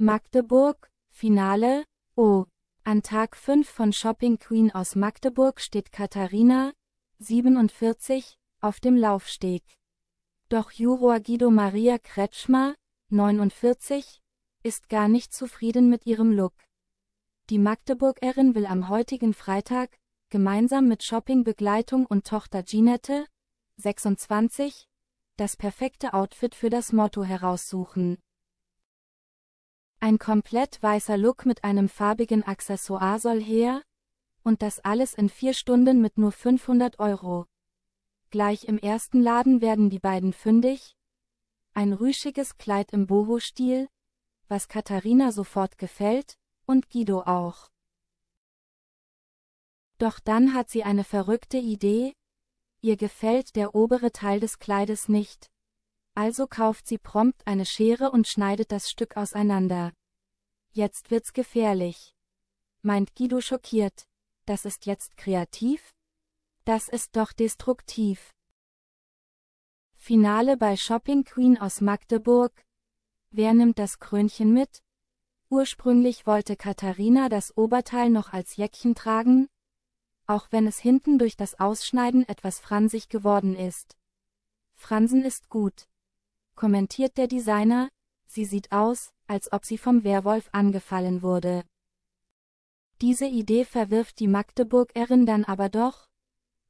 Magdeburg, Finale, O. An Tag 5 von Shopping Queen aus Magdeburg steht Katharina, 47, auf dem Laufsteg. Doch Juror Guido Maria Kretschmer, 49, ist gar nicht zufrieden mit ihrem Look. Die Magdeburgerin will am heutigen Freitag, gemeinsam mit Shoppingbegleitung und Tochter Ginette, 26, das perfekte Outfit für das Motto heraussuchen. Ein komplett weißer Look mit einem farbigen Accessoire soll her, und das alles in vier Stunden mit nur 500 Euro. Gleich im ersten Laden werden die beiden fündig. Ein rüschiges Kleid im Boho-Stil, was Katharina sofort gefällt, und Guido auch. Doch dann hat sie eine verrückte Idee, ihr gefällt der obere Teil des Kleides nicht, also kauft sie prompt eine Schere und schneidet das Stück auseinander. Jetzt wird's gefährlich. Meint Guido schockiert. Das ist jetzt kreativ? Das ist doch destruktiv. Finale bei Shopping Queen aus Magdeburg. Wer nimmt das Krönchen mit? Ursprünglich wollte Katharina das Oberteil noch als Jäckchen tragen, auch wenn es hinten durch das Ausschneiden etwas fransig geworden ist. Fransen ist gut kommentiert der Designer, sie sieht aus, als ob sie vom Werwolf angefallen wurde. Diese Idee verwirft die Magdeburgerin dann aber doch,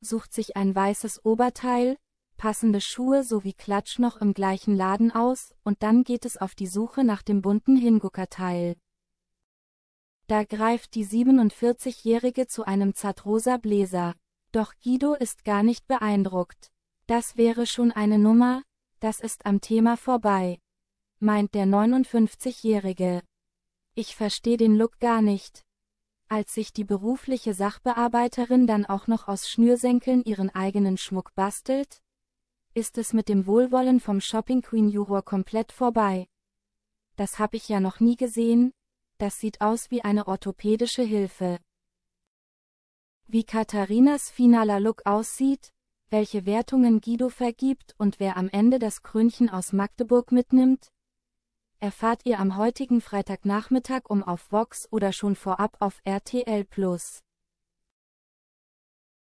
sucht sich ein weißes Oberteil, passende Schuhe sowie Klatsch noch im gleichen Laden aus und dann geht es auf die Suche nach dem bunten Hinguckerteil. Da greift die 47-Jährige zu einem zartrosa Bläser. Doch Guido ist gar nicht beeindruckt. Das wäre schon eine Nummer, das ist am Thema vorbei, meint der 59-Jährige. Ich verstehe den Look gar nicht. Als sich die berufliche Sachbearbeiterin dann auch noch aus Schnürsenkeln ihren eigenen Schmuck bastelt, ist es mit dem Wohlwollen vom Shopping Queen Juror komplett vorbei. Das habe ich ja noch nie gesehen, das sieht aus wie eine orthopädische Hilfe. Wie Katharinas finaler Look aussieht, welche Wertungen Guido vergibt und wer am Ende das Krönchen aus Magdeburg mitnimmt? Erfahrt ihr am heutigen Freitagnachmittag um auf Vox oder schon vorab auf RTL Plus.